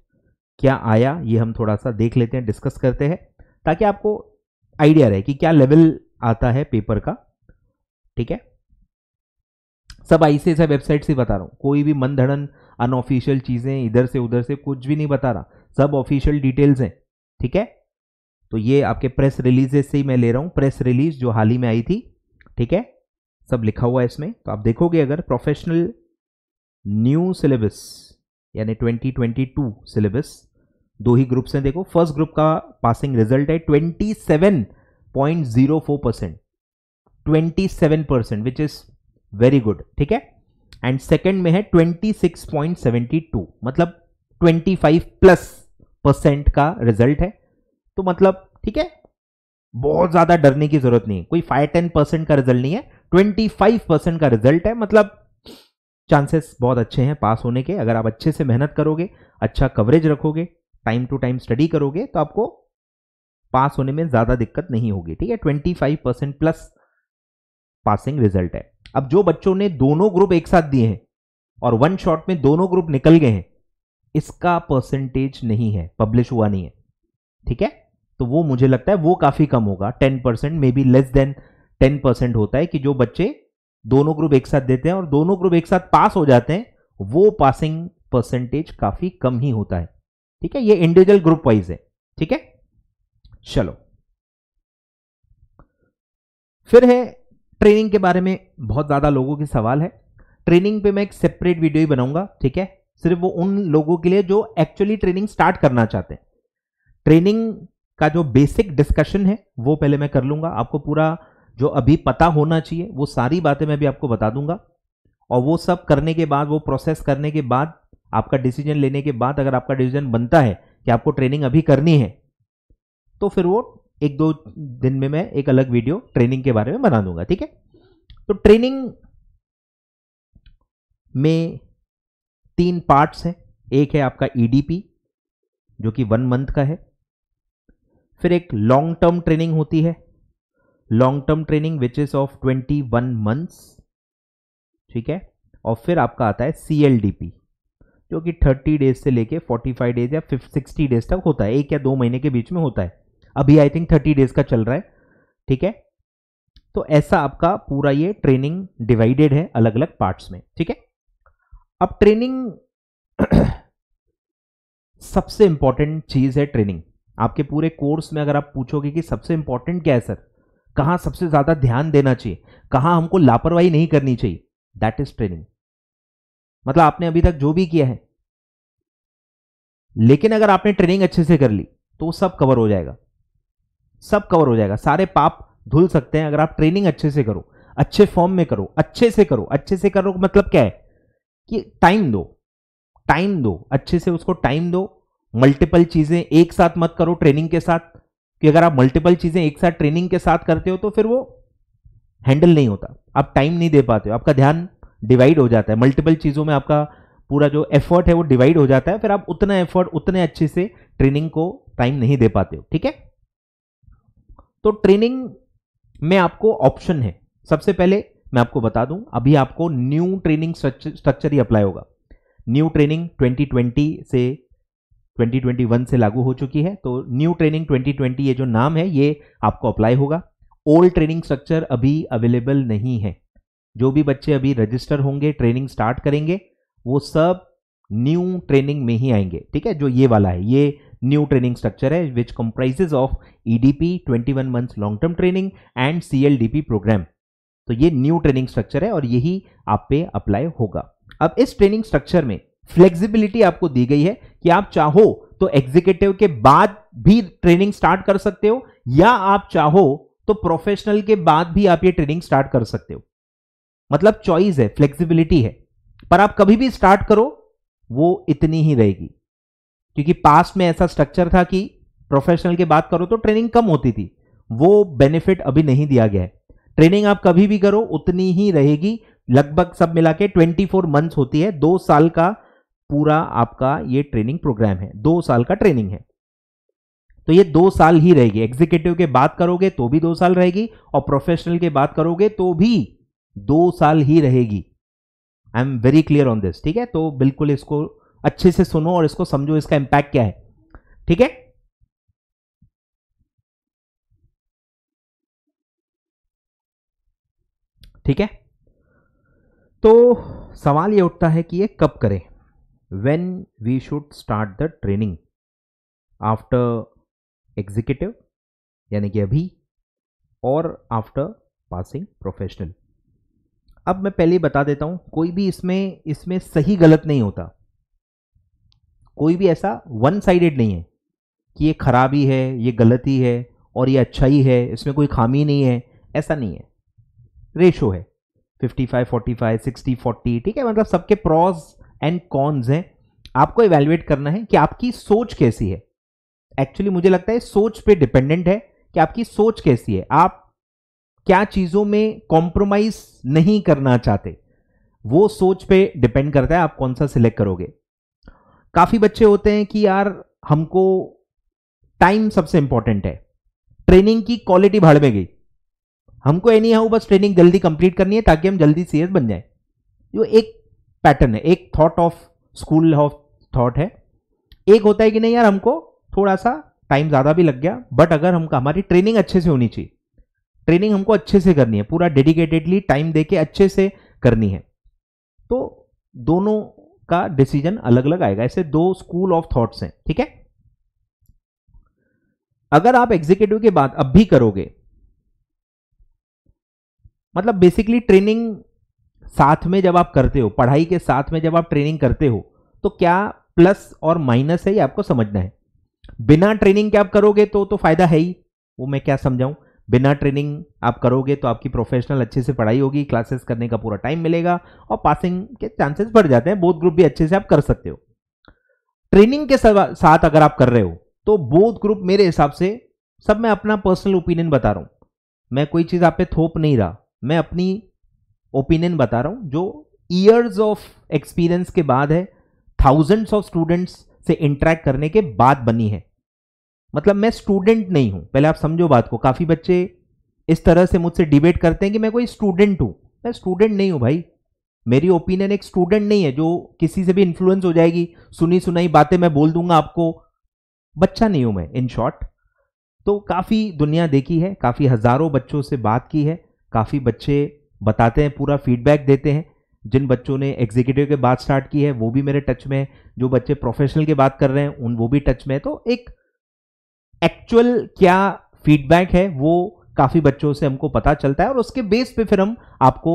क्या आया ये हम थोड़ा सा देख लेते हैं डिस्कस करते हैं ताकि आपको आइडिया रहे कि क्या लेवल आता है पेपर का ठीक है सब ऐसे ऐसा वेबसाइट से बता रहा हूं कोई भी मन धड़न अनऑफिशियल चीज़ें इधर से उधर से कुछ भी नहीं बता रहा सब ऑफिशियल डिटेल्स हैं ठीक है तो ये आपके प्रेस रिलीजेस से ही मैं ले रहा हूं प्रेस रिलीज जो हाल ही में आई थी ठीक है सब लिखा हुआ है इसमें तो आप देखोगे अगर प्रोफेशनल न्यू सिलेबस यानी 2022 सिलेबस दो ही ग्रुप्स हैं देखो फर्स्ट ग्रुप का पासिंग रिजल्ट है 27 point zero four percent twenty seven percent which is very good ठीक है एंड सेकेंड में है twenty six point seventy two मतलब ट्वेंटी फाइव प्लस परसेंट का रिजल्ट है तो मतलब ठीक है बहुत ज्यादा डरने की जरूरत नहीं है कोई फाइव टेन परसेंट का रिजल्ट नहीं है ट्वेंटी फाइव परसेंट का रिजल्ट है मतलब चांसेस बहुत अच्छे हैं पास होने के अगर आप अच्छे से मेहनत करोगे अच्छा कवरेज रखोगे टाइम टू टाइम स्टडी करोगे तो आपको पास होने में ज़्यादा दिक्कत नहीं होगी ठीक है twenty five percent plus passing result है अब जो बच्चों ने दोनों ग्रुप एक साथ दिए हैं और वन शॉट में दोनों ग्रुप निकल गए हैं इसका परसेंटेज नहीं है पब्लिश हुआ नहीं है ठीक है तो वो मुझे लगता है वो काफ़ी कम होगा ten percent maybe less than ten percent होता है कि जो बच्चे दोनों ग्रुप एक साथ देते हैं और दोनों ग्रुप एक साथ पास हो जाते हैं वो पासिंग परसेंटेज काफ़ी कम ही होता है ठीक है ये इंडिविजुअल ग्रुप वाइज है ठीक है चलो फिर है ट्रेनिंग के बारे में बहुत ज्यादा लोगों के सवाल है ट्रेनिंग पे मैं एक सेपरेट वीडियो ही बनाऊंगा ठीक है सिर्फ वो उन लोगों के लिए जो एक्चुअली ट्रेनिंग स्टार्ट करना चाहते हैं ट्रेनिंग का जो बेसिक डिस्कशन है वो पहले मैं कर लूंगा आपको पूरा जो अभी पता होना चाहिए वो सारी बातें मैं भी आपको बता दूंगा और वो सब करने के बाद वो प्रोसेस करने के बाद आपका डिसीजन लेने के बाद अगर आपका डिसीजन बनता है कि आपको ट्रेनिंग अभी करनी है तो फिर वो एक दो दिन में मैं एक अलग वीडियो ट्रेनिंग के बारे में बना दूंगा ठीक है तो ट्रेनिंग में तीन पार्ट्स हैं एक है आपका ईडीपी e जो कि वन मंथ का है फिर एक लॉन्ग टर्म ट्रेनिंग होती है long term training which is of twenty one months ठीक है और फिर आपका आता है सी जो कि थर्टी डेज से लेके फोर्टी फाइव डेज या सिक्सटी डेज तक होता है एक या दो महीने के बीच में होता है अभी आई थिंक थर्टी डेज का चल रहा है ठीक है तो ऐसा आपका पूरा ये ट्रेनिंग डिवाइडेड है अलग अलग पार्ट्स में ठीक है अब ट्रेनिंग सबसे इंपॉर्टेंट चीज है ट्रेनिंग आपके पूरे कोर्स में अगर आप पूछोगे कि सबसे इंपॉर्टेंट क्या है सर कहां सबसे ज्यादा ध्यान देना चाहिए कहां हमको लापरवाही नहीं करनी चाहिए दैट इज ट्रेनिंग मतलब आपने अभी तक जो भी किया है लेकिन अगर आपने ट्रेनिंग अच्छे से कर ली तो सब कवर हो जाएगा सब कवर हो जाएगा सारे पाप धुल सकते हैं अगर आप ट्रेनिंग अच्छे से करो अच्छे फॉर्म में करो अच्छे से करो अच्छे से करो मतलब क्या है कि टाइम दो टाइम दो अच्छे से उसको टाइम दो मल्टीपल चीज़ें एक साथ मत करो ट्रेनिंग के साथ कि अगर आप मल्टीपल चीज़ें एक साथ ट्रेनिंग के साथ करते हो तो फिर वो हैंडल नहीं होता आप टाइम नहीं दे पाते हो आपका ध्यान डिवाइड हो जाता है मल्टीपल चीज़ों में आपका पूरा जो एफर्ट है वो डिवाइड हो जाता है फिर आप उतना एफर्ट उतने अच्छे से ट्रेनिंग को टाइम नहीं दे पाते हो ठीक है तो ट्रेनिंग में आपको ऑप्शन है सबसे पहले मैं आपको बता दूं अभी आपको न्यू ट्रेनिंग स्ट्रक्चर ही अप्लाई होगा न्यू ट्रेनिंग 2020 से 2021 से लागू हो चुकी है तो न्यू ट्रेनिंग 2020 ये जो नाम है ये आपको अप्लाई होगा ओल्ड ट्रेनिंग स्ट्रक्चर अभी अवेलेबल नहीं है जो भी बच्चे अभी रजिस्टर होंगे ट्रेनिंग स्टार्ट करेंगे वो सब न्यू ट्रेनिंग में ही आएंगे ठीक है जो ये वाला है ये न्यू ट्रेनिंग स्ट्रक्चर है which comprises of EDP twenty one months long term training and CLDP programme तो ये न्यू ट्रेनिंग स्ट्रक्चर है और यही आप पे अप्लाई होगा अब इस ट्रेनिंग स्ट्रक्चर में फ्लेक्सिबिलिटी आपको दी गई है कि आप चाहो तो एग्जीक्यूटिव के बाद भी ट्रेनिंग स्टार्ट कर सकते हो या आप चाहो तो प्रोफेशनल के बाद भी आप ये ट्रेनिंग स्टार्ट कर सकते हो मतलब चॉइस है फ्लेक्सिबिलिटी है पर आप कभी भी स्टार्ट करो वो इतनी ही रहेगी क्योंकि पास्ट में ऐसा स्ट्रक्चर था कि प्रोफेशनल की बात करो तो ट्रेनिंग कम होती थी वो बेनिफिट अभी नहीं दिया गया है ट्रेनिंग आप कभी भी करो उतनी ही रहेगी लगभग सब मिला के ट्वेंटी फोर मंथ्स होती है दो साल का पूरा आपका ये ट्रेनिंग प्रोग्राम है दो साल का ट्रेनिंग है तो ये दो साल ही रहेगी एग्जीक्यूटिव के बात करोगे तो भी दो साल रहेगी और प्रोफेशनल के बात करोगे तो भी दो साल ही रहेगी I am very clear on this ठीक है तो बिल्कुल इसको अच्छे से सुनो और इसको समझो इसका इंपैक्ट क्या है ठीक है ठीक है तो सवाल ये उठता है कि ये कब करें when we should start the training after executive यानी कि अभी और आफ्टर पासिंग प्रोफेशनल अब मैं पहले ही बता देता हूं कोई भी इसमें इसमें सही गलत नहीं होता कोई भी ऐसा वन साइडेड नहीं है कि ये खराबी है ये गलती है और ये अच्छा ही है इसमें कोई खामी नहीं है ऐसा नहीं है रेशो है 55 45 60 40 ठीक है मतलब सबके प्रॉज एंड कॉन्स हैं आपको इवेल्युएट करना है कि आपकी सोच कैसी है एक्चुअली मुझे लगता है सोच पे डिपेंडेंट है कि आपकी सोच कैसी है आप क्या चीज़ों में कॉम्प्रोमाइज़ नहीं करना चाहते वो सोच पे डिपेंड करता है आप कौन सा सिलेक्ट करोगे काफ़ी बच्चे होते हैं कि यार हमको टाइम सबसे इंपॉर्टेंट है ट्रेनिंग की क्वालिटी भाड़ में गई हमको एनी हाउ बस ट्रेनिंग जल्दी कंप्लीट करनी है ताकि हम जल्दी सी बन जाए जो एक पैटर्न है एक thought of school of thought है एक होता है कि नहीं यार हमको थोड़ा सा टाइम ज़्यादा भी लग गया बट अगर हमको हमारी ट्रेनिंग अच्छे से होनी चाहिए ट्रेनिंग हमको अच्छे से करनी है पूरा डेडिकेटेडली टाइम देके अच्छे से करनी है तो दोनों का डिसीजन अलग अलग आएगा ऐसे दो स्कूल ऑफ थॉट्स हैं ठीक है अगर आप एग्जीक्यूटिव के बाद अब भी करोगे मतलब बेसिकली ट्रेनिंग साथ में जब आप करते हो पढ़ाई के साथ में जब आप ट्रेनिंग करते हो तो क्या प्लस और माइनस है ये आपको समझना है बिना ट्रेनिंग के आप करोगे तो तो फायदा है ही वो मैं क्या समझाऊं बिना ट्रेनिंग आप करोगे तो आपकी प्रोफेशनल अच्छे से पढ़ाई होगी क्लासेस करने का पूरा टाइम मिलेगा और पासिंग के चांसेस बढ़ जाते हैं बोध ग्रुप भी अच्छे से आप कर सकते हो ट्रेनिंग के साथ अगर आप कर रहे हो तो बोध ग्रुप मेरे हिसाब से सब मैं अपना पर्सनल ओपिनियन बता रहा हूँ मैं कोई चीज़ आप पे थोप नहीं रहा मैं अपनी ओपिनियन बता रहा हूँ जो ईयर्स ऑफ एक्सपीरियंस के बाद है थाउजेंड्स ऑफ स्टूडेंट्स से इंटरेक्ट करने के बाद बनी है मतलब मैं स्टूडेंट नहीं हूँ पहले आप समझो बात को काफ़ी बच्चे इस तरह से मुझसे डिबेट करते हैं कि मैं कोई स्टूडेंट हूँ मैं स्टूडेंट नहीं हूँ भाई मेरी ओपिनियन एक स्टूडेंट नहीं है जो किसी से भी इन्फ्लुएंस हो जाएगी सुनी सुनाई बातें मैं बोल दूंगा आपको बच्चा नहीं हूं मैं इन शॉर्ट तो काफ़ी दुनिया देखी है काफ़ी हज़ारों बच्चों से बात की है काफ़ी बच्चे बताते हैं पूरा फीडबैक देते हैं जिन बच्चों ने एग्जीक्यूटिव के बात स्टार्ट की है वो भी मेरे टच में है जो बच्चे प्रोफेशनल के बात कर रहे हैं उन वो भी टच में है तो एक एक्चुअल क्या फीडबैक है वो काफी बच्चों से हमको पता चलता है और उसके बेस पे फिर हम आपको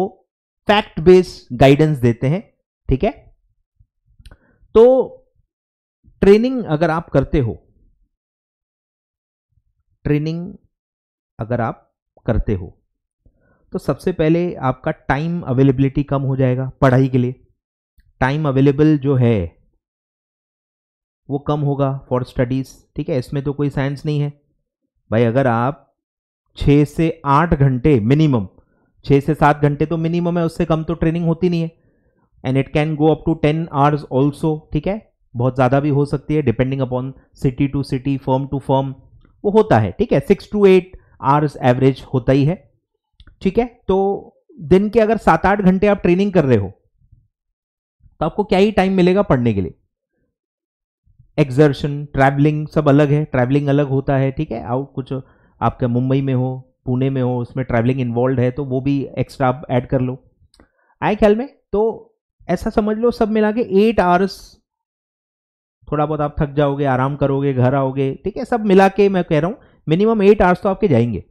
फैक्ट बेस गाइडेंस देते हैं ठीक है तो ट्रेनिंग अगर आप करते हो ट्रेनिंग अगर आप करते हो तो सबसे पहले आपका टाइम अवेलेबिलिटी कम हो जाएगा पढ़ाई के लिए टाइम अवेलेबल जो है वो कम होगा फॉर स्टडीज़ ठीक है इसमें तो कोई साइंस नहीं है भाई अगर आप छः से आठ घंटे मिनिमम छः से सात घंटे तो मिनिमम है उससे कम तो ट्रेनिंग होती नहीं है and it can go up to ten hours also ठीक है बहुत ज़्यादा भी हो सकती है depending upon city to city firm to firm वो होता है ठीक है six to eight hours average होता ही है ठीक है तो दिन के अगर सात आठ घंटे आप ट्रेनिंग कर रहे हो तो आपको क्या ही टाइम मिलेगा पढ़ने के लिए एक्जर्शन ट्रैवलिंग सब अलग है ट्रैवलिंग अलग होता है ठीक है आओ कुछ आपके मुंबई में हो पुणे में हो उसमें ट्रैवलिंग इन्वॉल्व है तो वो भी एक्स्ट्रा आप ऐड कर लो आए ख्याल में तो ऐसा समझ लो सब मिला के एट आवर्स थोड़ा बहुत आप थक जाओगे आराम करोगे घर आओगे ठीक है सब मिला के मैं कह रहा हूँ मिनिमम एट आवर्स तो आपके जाएंगे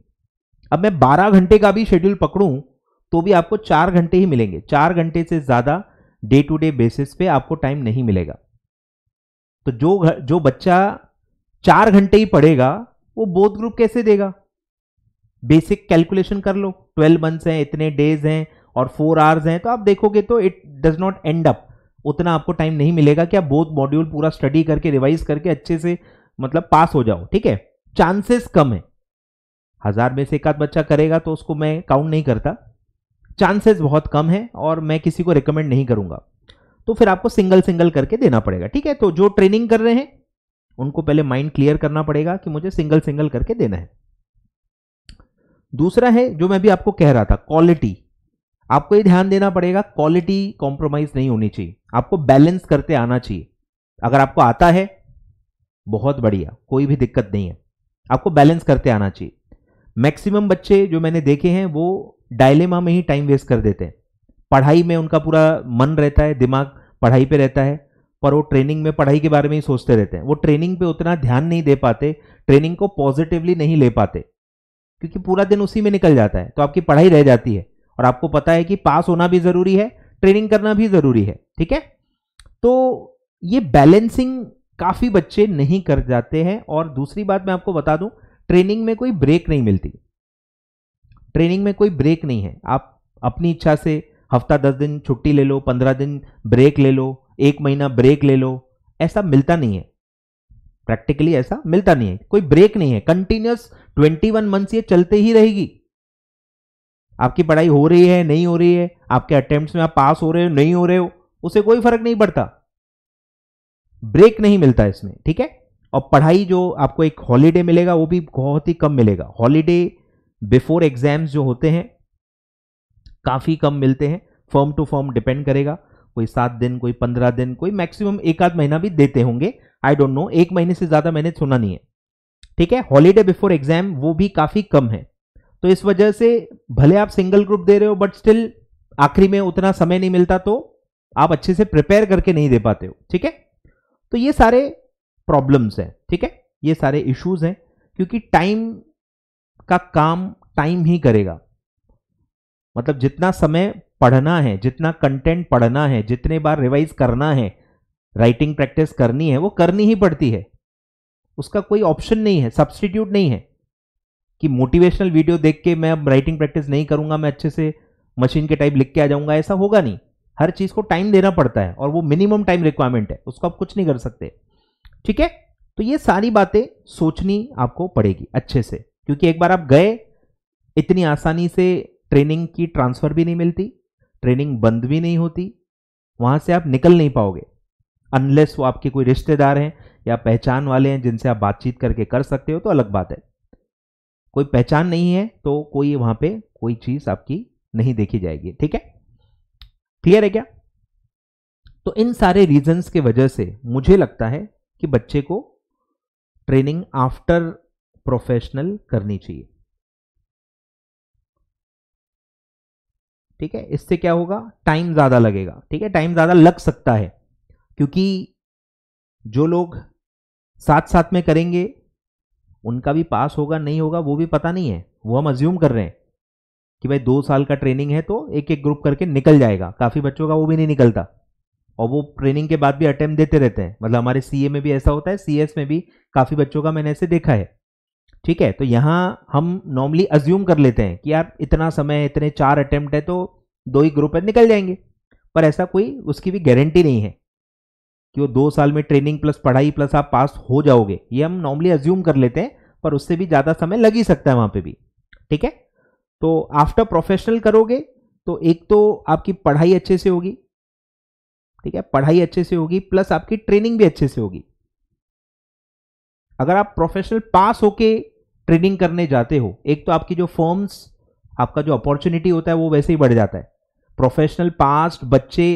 अब मैं बारह घंटे का भी शेड्यूल पकड़ूँ तो भी आपको चार घंटे ही मिलेंगे चार घंटे से ज़्यादा डे टू डे बेसिस पे आपको टाइम नहीं मिलेगा तो जो जो बच्चा चार घंटे ही पढ़ेगा वो बोध ग्रुप कैसे देगा बेसिक कैलकुलेशन कर लो ट्वेल्व मंथ्स हैं इतने डेज हैं और फोर आवर्स हैं तो आप देखोगे तो it does not end up उतना आपको टाइम नहीं मिलेगा कि आप बोध मॉड्यूल पूरा स्टडी करके रिवाइज करके अच्छे से मतलब पास हो जाओ ठीक है चांसेस कम है हजार में से एक आध बच्चा करेगा तो उसको मैं काउंट नहीं करता चांसेस बहुत कम है और मैं किसी को रिकमेंड नहीं करूंगा तो फिर आपको सिंगल सिंगल करके देना पड़ेगा ठीक है तो जो ट्रेनिंग कर रहे हैं उनको पहले माइंड क्लियर करना पड़ेगा कि मुझे सिंगल सिंगल करके देना है दूसरा है जो मैं भी आपको कह रहा था क्वालिटी आपको ये ध्यान देना पड़ेगा क्वालिटी कॉम्प्रोमाइज नहीं होनी चाहिए आपको बैलेंस करते आना चाहिए अगर आपको आता है बहुत बढ़िया कोई भी दिक्कत नहीं है आपको बैलेंस करते आना चाहिए मैक्सिमम बच्चे जो मैंने देखे हैं वो डायलेमा में ही टाइम वेस्ट कर देते हैं पढ़ाई में उनका पूरा मन रहता है दिमाग पढ़ाई पे रहता है पर वो ट्रेनिंग में पढ़ाई के बारे में ही सोचते रहते हैं वो ट्रेनिंग पे उतना ध्यान नहीं दे पाते ट्रेनिंग को पॉजिटिवली नहीं ले पाते क्योंकि पूरा दिन उसी में निकल जाता है तो आपकी पढ़ाई रह जाती है और आपको पता है कि पास होना भी ज़रूरी है ट्रेनिंग करना भी ज़रूरी है ठीक है तो ये बैलेंसिंग काफ़ी बच्चे नहीं कर जाते हैं और दूसरी बात मैं आपको बता दूं ट्रेनिंग में कोई ब्रेक नहीं मिलती ट्रेनिंग में कोई ब्रेक नहीं है आप अपनी इच्छा से हफ्ता दस दिन छुट्टी ले लो पंद्रह दिन ब्रेक ले लो एक महीना ब्रेक ले लो ऐसा मिलता नहीं है प्रैक्टिकली ऐसा मिलता नहीं है कोई ब्रेक नहीं है कंटिन्यूस ट्वेंटी वन मंथ्स ये चलते ही रहेगी आपकी पढ़ाई हो रही है नहीं हो रही है आपके अटेम्प्ट में आप पास हो रहे हो नहीं हो रहे हो उसे कोई फर्क नहीं पड़ता ब्रेक नहीं मिलता इसमें ठीक है और पढ़ाई जो आपको एक हॉलीडे मिलेगा वो भी बहुत ही कम मिलेगा हॉलीडे बिफोर एग्जाम्स जो होते हैं काफ़ी कम मिलते हैं फॉर्म टू फॉर्म डिपेंड करेगा कोई सात दिन कोई पंद्रह दिन कोई मैक्सिमम एक आध महीना भी देते होंगे आई डोंट नो एक महीने से ज़्यादा मैंने सुना नहीं है ठीक है हॉलीडे बिफोर एग्जाम वो भी काफ़ी कम है तो इस वजह से भले आप सिंगल ग्रुप दे रहे हो बट स्टिल आखिरी में उतना समय नहीं मिलता तो आप अच्छे से प्रिपेयर करके नहीं दे पाते हो ठीक है तो ये सारे प्रॉब्लम्स हैं ठीक है ये सारे इश्यूज हैं क्योंकि टाइम का काम टाइम ही करेगा मतलब जितना समय पढ़ना है जितना कंटेंट पढ़ना है जितने बार रिवाइज करना है राइटिंग प्रैक्टिस करनी है वो करनी ही पड़ती है उसका कोई ऑप्शन नहीं है सब्सटीट्यूट नहीं है कि मोटिवेशनल वीडियो देख के मैं अब राइटिंग प्रैक्टिस नहीं करूंगा मैं अच्छे से मशीन के टाइप लिख के आ जाऊंगा ऐसा होगा नहीं हर चीज़ को टाइम देना पड़ता है और वो मिनिमम टाइम रिक्वायरमेंट है उसको आप कुछ नहीं कर सकते ठीक है तो ये सारी बातें सोचनी आपको पड़ेगी अच्छे से क्योंकि एक बार आप गए इतनी आसानी से ट्रेनिंग की ट्रांसफ़र भी नहीं मिलती ट्रेनिंग बंद भी नहीं होती वहां से आप निकल नहीं पाओगे अनलेस वो आपके कोई रिश्तेदार हैं या पहचान वाले हैं जिनसे आप बातचीत करके कर सकते हो तो अलग बात है कोई पहचान नहीं है तो कोई वहां पे कोई चीज़ आपकी नहीं देखी जाएगी ठीक है क्लियर है क्या तो इन सारे रीजंस के वजह से मुझे लगता है कि बच्चे को ट्रेनिंग आफ्टर प्रोफेशनल करनी चाहिए ठीक है इससे क्या होगा टाइम ज़्यादा लगेगा ठीक है टाइम ज़्यादा लग सकता है क्योंकि जो लोग साथ साथ में करेंगे उनका भी पास होगा नहीं होगा वो भी पता नहीं है वो हम अज्यूम कर रहे हैं कि भाई दो साल का ट्रेनिंग है तो एक एक ग्रुप करके निकल जाएगा काफ़ी बच्चों का वो भी नहीं निकलता और वो ट्रेनिंग के बाद भी अटैम्प्ट देते रहते हैं मतलब हमारे सीए में भी ऐसा होता है सीएस में भी काफ़ी बच्चों का मैंने ऐसे देखा है ठीक है तो यहाँ हम नॉर्मली अज्यूम कर लेते हैं कि यार इतना समय इतने चार अटेम्प्ट है तो दो ही ग्रुप है निकल जाएंगे पर ऐसा कोई उसकी भी गारंटी नहीं है कि वो दो साल में ट्रेनिंग प्लस पढ़ाई प्लस आप पास हो जाओगे ये हम नॉर्मली अज्यूम कर लेते हैं पर उससे भी ज़्यादा समय लग ही सकता है वहाँ पे भी ठीक है तो आफ्टर प्रोफेशनल करोगे तो एक तो आपकी पढ़ाई अच्छे से होगी ठीक है पढ़ाई अच्छे से होगी प्लस आपकी ट्रेनिंग भी अच्छे से होगी अगर आप प्रोफेशनल पास होके ट्रेडिंग करने जाते हो एक तो आपकी जो फॉर्म्स आपका जो अपॉर्चुनिटी होता है वो वैसे ही बढ़ जाता है प्रोफेशनल पास्ट बच्चे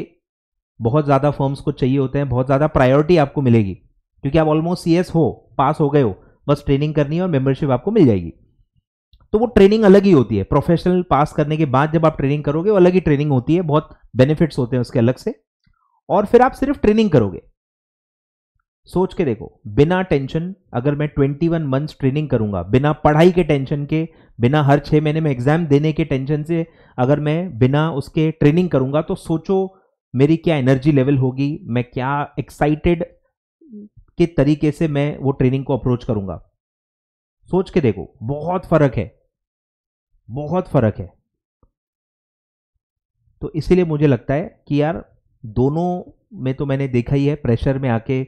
बहुत ज़्यादा फॉर्म्स को चाहिए होते हैं बहुत ज़्यादा प्रायोरिटी आपको मिलेगी क्योंकि आप ऑलमोस्ट सी हो पास हो गए हो बस ट्रेनिंग करनी है और मेंबरशिप आपको मिल जाएगी तो वो ट्रेनिंग अलग ही होती है प्रोफेशनल पास करने के बाद जब आप ट्रेनिंग करोगे वो अलग ही ट्रेनिंग होती है बहुत बेनिफिट्स होते हैं उसके अलग से और फिर आप सिर्फ ट्रेनिंग करोगे सोच के देखो बिना टेंशन अगर मैं ट्वेंटी वन मंथ्स ट्रेनिंग करूंगा बिना पढ़ाई के टेंशन के बिना हर छः महीने में एग्जाम देने के टेंशन से अगर मैं बिना उसके ट्रेनिंग करूंगा तो सोचो मेरी क्या एनर्जी लेवल होगी मैं क्या एक्साइटेड के तरीके से मैं वो ट्रेनिंग को अप्रोच करूंगा सोच के देखो बहुत फर्क है बहुत फर्क है तो इसीलिए मुझे लगता है कि यार दोनों में तो मैंने देखा ही है प्रेशर में आके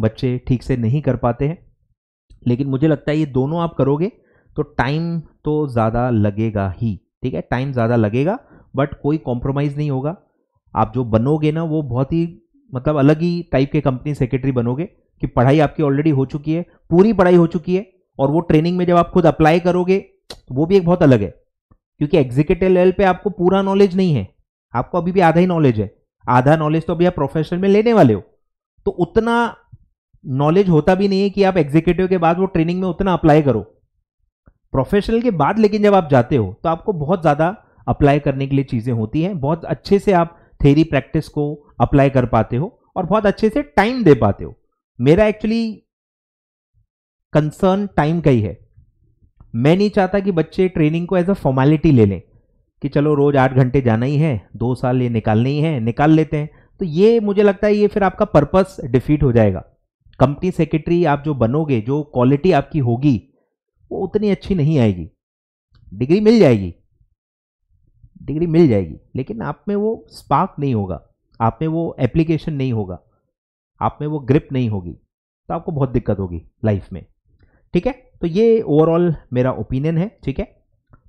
बच्चे ठीक से नहीं कर पाते हैं लेकिन मुझे लगता है ये दोनों आप करोगे तो टाइम तो ज़्यादा लगेगा ही ठीक है टाइम ज़्यादा लगेगा बट कोई कॉम्प्रोमाइज़ नहीं होगा आप जो बनोगे ना वो बहुत ही मतलब अलग ही टाइप के कंपनी सेक्रेटरी बनोगे कि पढ़ाई आपकी ऑलरेडी हो चुकी है पूरी पढ़ाई हो चुकी है और वो ट्रेनिंग में जब आप खुद अप्लाई करोगे तो वो भी एक बहुत अलग है क्योंकि एग्जीक्यूटिव लेवल पे आपको पूरा नॉलेज नहीं है आपको अभी भी आधा ही नॉलेज है आधा नॉलेज तो अभी आप प्रोफेशन में लेने वाले हो तो उतना नॉलेज होता भी नहीं है कि आप एग्जीक्यूटिव के बाद वो ट्रेनिंग में उतना अप्लाई करो प्रोफेशनल के बाद लेकिन जब आप जाते हो तो आपको बहुत ज़्यादा अप्लाई करने के लिए चीज़ें होती हैं बहुत अच्छे से आप थेरी प्रैक्टिस को अप्लाई कर पाते हो और बहुत अच्छे से टाइम दे पाते हो मेरा एक्चुअली कंसर्न टाइम का ही है मैं नहीं चाहता कि बच्चे ट्रेनिंग को एज अ फॉर्मेलिटी ले लें कि चलो रोज आठ घंटे जाना ही है दो साल ये निकालने ही है निकाल लेते हैं तो ये मुझे लगता है ये फिर आपका पर्पस डिफीट हो जाएगा कंपनी सेक्रेटरी आप जो बनोगे जो क्वालिटी आपकी होगी वो उतनी अच्छी नहीं आएगी डिग्री मिल जाएगी डिग्री मिल जाएगी लेकिन आप में वो स्पार्क नहीं होगा आप में वो एप्लीकेशन नहीं होगा आप में वो ग्रिप नहीं होगी तो आपको बहुत दिक्कत होगी लाइफ में ठीक है तो ये ओवरऑल मेरा ओपिनियन है ठीक है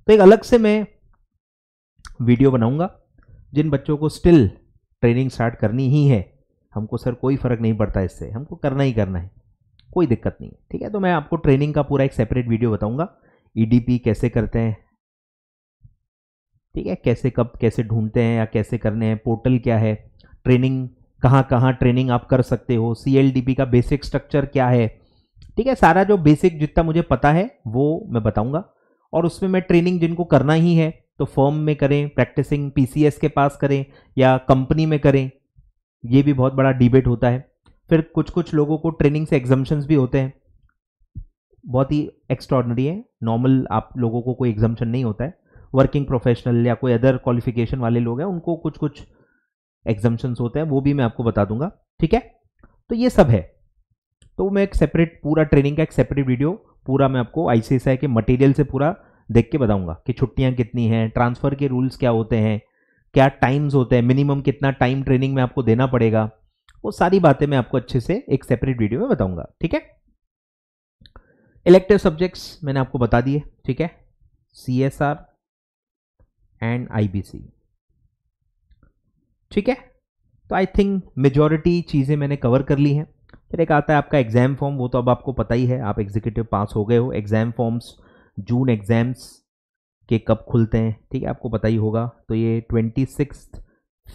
तो एक अलग से मैं वीडियो बनाऊंगा जिन बच्चों को स्टिल ट्रेनिंग स्टार्ट करनी ही है हमको सर कोई फ़र्क नहीं पड़ता इससे हमको करना ही करना है कोई दिक्कत नहीं है ठीक है तो मैं आपको ट्रेनिंग का पूरा एक सेपरेट वीडियो बताऊंगा ईडीपी e कैसे करते हैं ठीक है कैसे कब कैसे ढूंढते हैं या कैसे करने हैं पोर्टल क्या है ट्रेनिंग कहाँ कहाँ ट्रेनिंग आप कर सकते हो सी का बेसिक स्ट्रक्चर क्या है ठीक है सारा जो बेसिक जितना मुझे पता है वो मैं बताऊंगा और उसमें मैं ट्रेनिंग जिनको करना ही है तो फॉर्म में करें प्रैक्टिसिंग पीसीएस के पास करें या कंपनी में करें ये भी बहुत बड़ा डिबेट होता है फिर कुछ कुछ लोगों को ट्रेनिंग से एग्जामेशन भी होते हैं बहुत ही एक्स्ट्रॉडनरी है नॉर्मल आप लोगों को कोई एग्जामेशन नहीं होता है वर्किंग प्रोफेशनल या कोई अदर क्वालिफिकेशन वाले लोग हैं उनको कुछ कुछ एग्जामेशन होते हैं वो भी मैं आपको बता दूंगा ठीक है तो ये सब है तो मैं एक सेपरेट पूरा ट्रेनिंग का एक सेपरेट वीडियो पूरा मैं आपको आई के मटेरियल से पूरा देख के बताऊंगा कि छुट्टियां कितनी हैं ट्रांसफ़र के रूल्स क्या होते हैं क्या टाइम्स होते हैं मिनिमम कितना टाइम ट्रेनिंग में आपको देना पड़ेगा वो सारी बातें मैं आपको अच्छे से एक सेपरेट वीडियो में बताऊंगा ठीक है इलेक्टिव सब्जेक्ट्स मैंने आपको बता दिए ठीक है C S R and I B C ठीक है तो आई थिंक मेजोरिटी चीज़ें मैंने कवर कर ली हैं फिर एक आता है आपका एग्ज़ाम फॉर्म वो तो अब आपको पता ही है आप एग्जीक्यूटिव पास हो गए हो एग्ज़ाम फॉर्म्स जून एग्ज़ाम्स के कब खुलते हैं ठीक है आपको पता ही होगा तो ये twenty six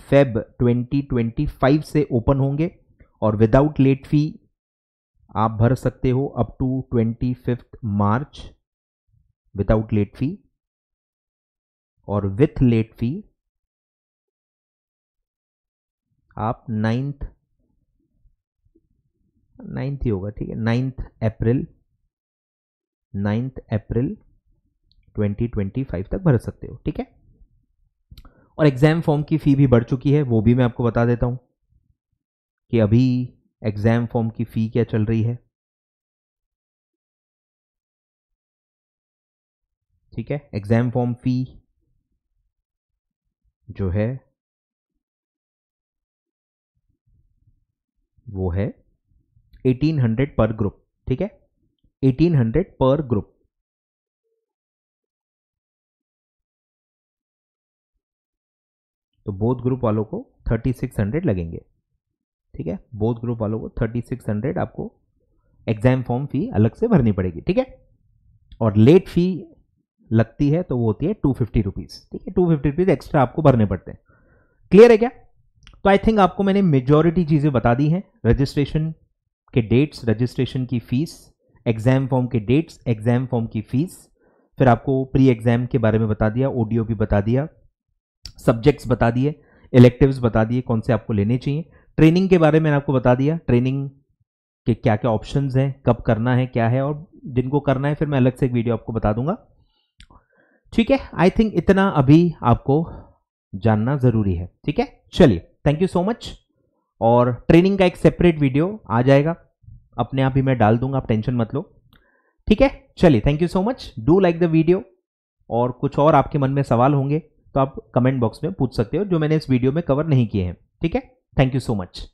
Feb twenty twenty five से ओपन होंगे और विदाउट लेट फी आप भर सकते हो up to twenty fifth March without late fee और विथ लेट फी आप नाइन्थ नाइन्थ ही होगा ठीक है नाइन्थ अप्रैल नाइन्थ अप्रैल 2025 तक भर सकते हो ठीक है और एग्ज़ाम फॉर्म की फ़ी भी बढ़ चुकी है वो भी मैं आपको बता देता हूं कि अभी एग्ज़ाम फॉर्म की फ़ी क्या चल रही है ठीक है एग्ज़ाम फॉर्म फ़ी जो है वो है 1800 पर ग्रुप ठीक है 1800 पर ग्रुप तो बोध ग्रुप वालों को थर्टी सिक्स हंड्रेड लगेंगे ठीक है बोध ग्रुप वालों को थर्टी सिक्स हंड्रेड आपको एग्जाम फॉर्म फी अलग से भरनी पड़ेगी ठीक है और लेट फी लगती है तो वो होती है टू फिफ्टी रुपीज़ ठीक है टू फिफ्टी रुपीज़ एक्स्ट्रा आपको भरने पड़ते हैं क्लियर है क्या तो आई थिंक आपको मैंने मेजोरिटी चीज़ें बता दी हैं रजिस्ट्रेशन के डेट्स रजिस्ट्रेशन की फ़ीस एग्ज़ाम फॉर्म के डेट्स एग्ज़ाम फॉर्म की फ़ीस फिर आपको प्री एग्ज़ाम के बारे में बता दिया भी बता दिया सब्जेक्ट्स बता दिए इलेक्टिव्स बता दिए कौन से आपको लेने चाहिए ट्रेनिंग के बारे में आपको बता दिया ट्रेनिंग के क्या क्या ऑप्शन हैं कब करना है क्या है और जिनको करना है फिर मैं अलग से एक वीडियो आपको बता दूंगा ठीक है आई थिंक इतना अभी आपको जानना जरूरी है ठीक है चलिए थैंक यू सो मच और ट्रेनिंग का एक सेपरेट वीडियो आ जाएगा अपने आप ही मैं डाल दूंगा आप टेंशन मत लो ठीक है चलिए thank you so much do like the video और कुछ और आपके मन में सवाल होंगे तो आप कमेंट बॉक्स में पूछ सकते हो जो मैंने इस वीडियो में कवर नहीं किए हैं ठीक है थैंक यू सो मच